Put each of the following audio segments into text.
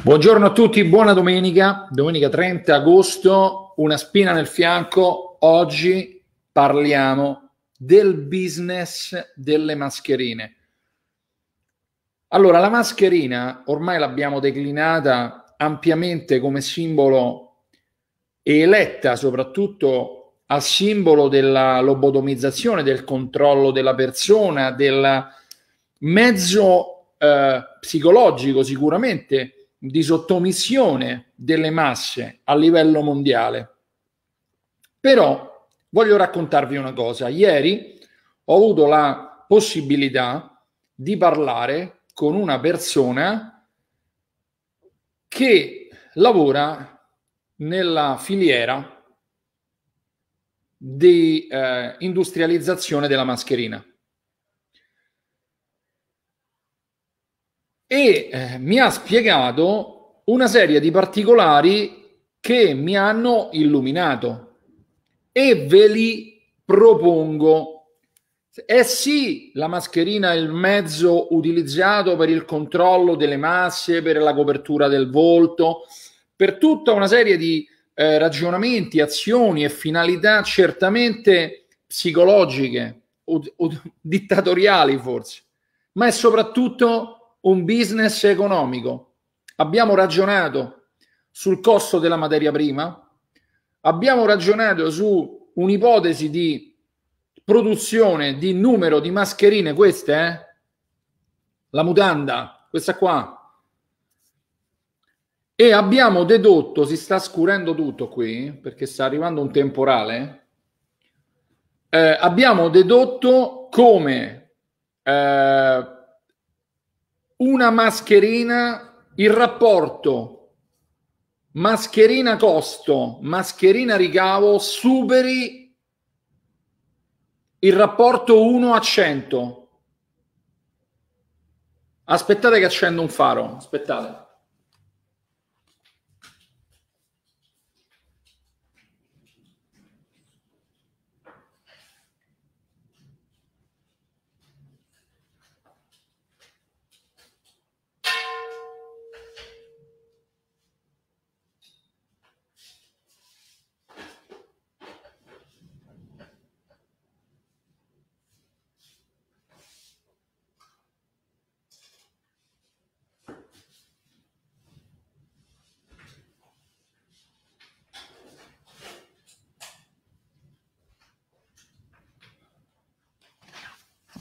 Buongiorno a tutti, buona domenica, domenica 30 agosto, una spina nel fianco, oggi parliamo del business delle mascherine. Allora, la mascherina ormai l'abbiamo declinata ampiamente come simbolo e eletta soprattutto a simbolo della lobotomizzazione, del controllo della persona, del mezzo eh, psicologico sicuramente di sottomissione delle masse a livello mondiale. Però voglio raccontarvi una cosa. Ieri ho avuto la possibilità di parlare con una persona che lavora nella filiera di eh, industrializzazione della mascherina. e eh, mi ha spiegato una serie di particolari che mi hanno illuminato e ve li propongo. È eh sì, la mascherina è il mezzo utilizzato per il controllo delle masse, per la copertura del volto, per tutta una serie di eh, ragionamenti, azioni e finalità certamente psicologiche o, o dittatoriali forse, ma è soprattutto un business economico. Abbiamo ragionato sul costo della materia prima, abbiamo ragionato su un'ipotesi di produzione di numero di mascherine, queste, eh? la mutanda, questa qua. E abbiamo dedotto, si sta scurendo tutto qui, perché sta arrivando un temporale, eh, abbiamo dedotto come eh, una mascherina, il rapporto mascherina costo, mascherina ricavo superi il rapporto 1 a 100. Aspettate che accendo un faro, aspettate.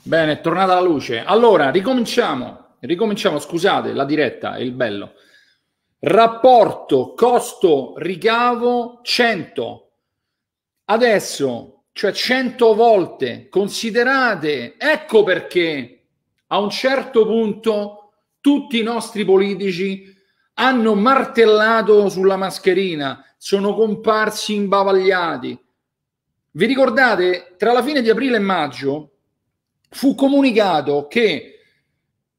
Bene, è tornata la luce. Allora, ricominciamo. Ricominciamo, scusate, la diretta è il bello. Rapporto costo-ricavo 100. Adesso, cioè 100 volte, considerate, ecco perché a un certo punto tutti i nostri politici hanno martellato sulla mascherina, sono comparsi imbavagliati. Vi ricordate, tra la fine di aprile e maggio fu comunicato che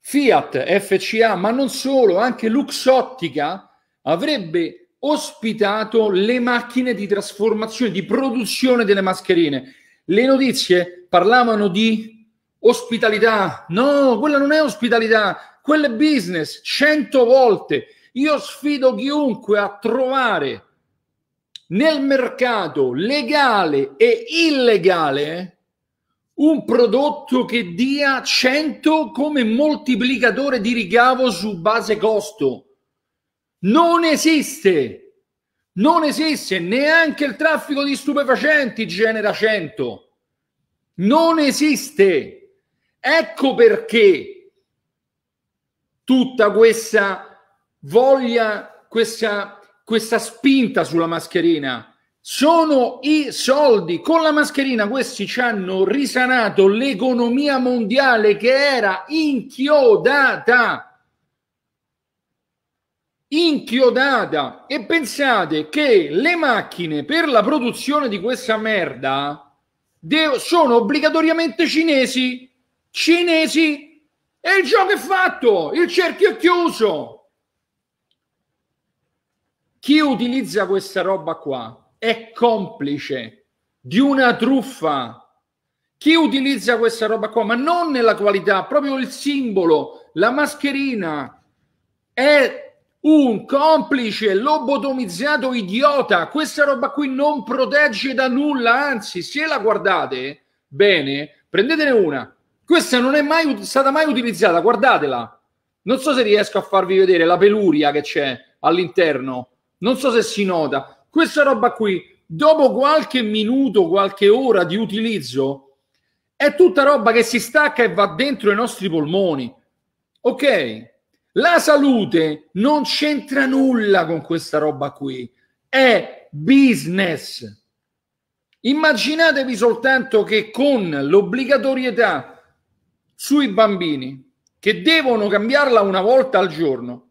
Fiat, FCA, ma non solo, anche Luxottica avrebbe ospitato le macchine di trasformazione, di produzione delle mascherine. Le notizie parlavano di ospitalità. No, quella non è ospitalità, quella è business, cento volte. Io sfido chiunque a trovare nel mercato legale e illegale un prodotto che dia 100 come moltiplicatore di ricavo su base costo. Non esiste. Non esiste neanche il traffico di stupefacenti genera 100. Non esiste. Ecco perché tutta questa voglia, questa, questa spinta sulla mascherina, sono i soldi. Con la mascherina questi ci hanno risanato l'economia mondiale che era inchiodata. Inchiodata. E pensate che le macchine per la produzione di questa merda de- sono obbligatoriamente cinesi. Cinesi. E il gioco è fatto. Il cerchio è chiuso. Chi utilizza questa roba qua? è complice di una truffa. Chi utilizza questa roba qua, ma non nella qualità, proprio il simbolo, la mascherina, è un complice lobotomizzato idiota. Questa roba qui non protegge da nulla, anzi, se la guardate bene, prendetene una. Questa non è mai stata mai utilizzata, guardatela. Non so se riesco a farvi vedere la peluria che c'è all'interno. Non so se si nota questa roba qui, dopo qualche minuto, qualche ora di utilizzo, è tutta roba che si stacca e va dentro i nostri polmoni. Ok? La salute non c'entra nulla con questa roba qui, è business. Immaginatevi soltanto che con l'obbligatorietà sui bambini che devono cambiarla una volta al giorno,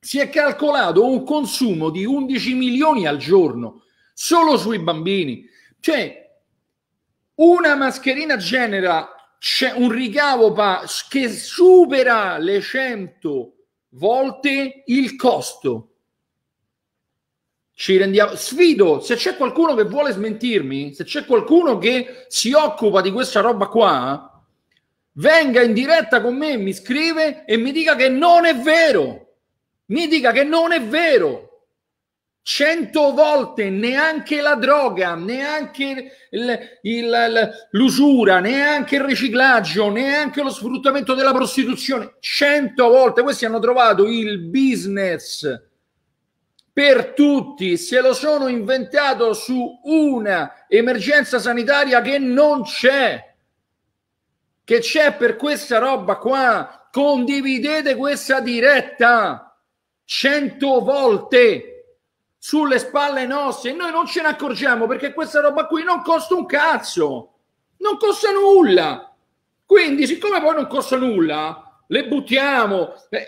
si è calcolato un consumo di 11 milioni al giorno solo sui bambini. Cioè, una mascherina genera un ricavo che supera le 100 volte il costo. Ci rendiamo sfido, se c'è qualcuno che vuole smentirmi, se c'è qualcuno che si occupa di questa roba qua, venga in diretta con me, mi scrive e mi dica che non è vero mi dica che non è vero. Cento volte neanche la droga, neanche il, il, l'usura, neanche il riciclaggio, neanche lo sfruttamento della prostituzione. Cento volte questi hanno trovato il business per tutti, se lo sono inventato su una emergenza sanitaria che non c'è, che c'è per questa roba qua. Condividete questa diretta 100 volte sulle spalle nostre e noi non ce ne accorgiamo perché questa roba qui non costa un cazzo, non costa nulla. Quindi, siccome poi non costa nulla, le buttiamo e,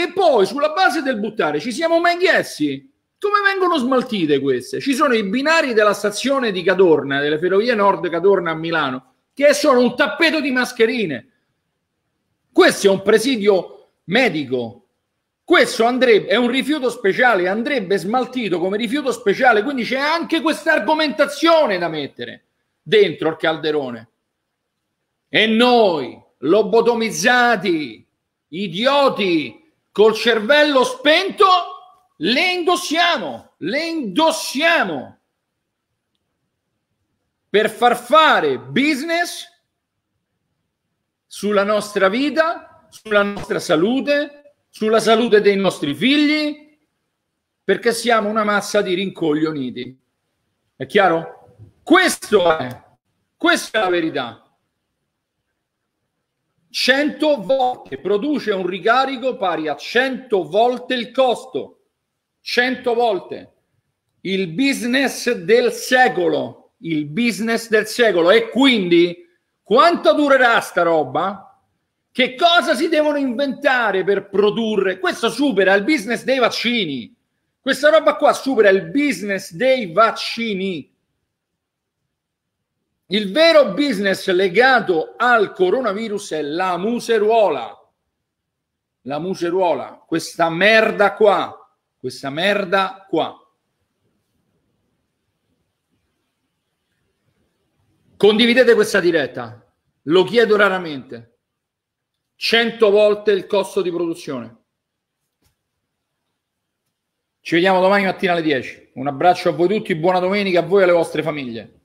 e poi sulla base del buttare ci siamo mai chiesti come vengono smaltite queste? Ci sono i binari della stazione di Cadorna, delle ferrovie nord Cadorna a Milano, che sono un tappeto di mascherine. Questo è un presidio medico questo andrebbe, è un rifiuto speciale, andrebbe smaltito come rifiuto speciale, quindi c'è anche questa argomentazione da mettere dentro il calderone. E noi, lobotomizzati, idioti, col cervello spento, le indossiamo, le indossiamo per far fare business sulla nostra vita, sulla nostra salute, sulla salute dei nostri figli, perché siamo una massa di rincoglioniti. È chiaro? Questo è, questa è la verità. 100 volte produce un ricarico pari a 100 volte il costo. 100 volte. Il business del secolo. Il business del secolo. E quindi quanto durerà sta roba? Che cosa si devono inventare per produrre? Questo supera il business dei vaccini. Questa roba qua supera il business dei vaccini. Il vero business legato al coronavirus è la museruola. La museruola, questa merda qua, questa merda qua. Condividete questa diretta, lo chiedo raramente. 100 volte il costo di produzione. Ci vediamo domani mattina alle 10. Un abbraccio a voi tutti, buona domenica a voi e alle vostre famiglie.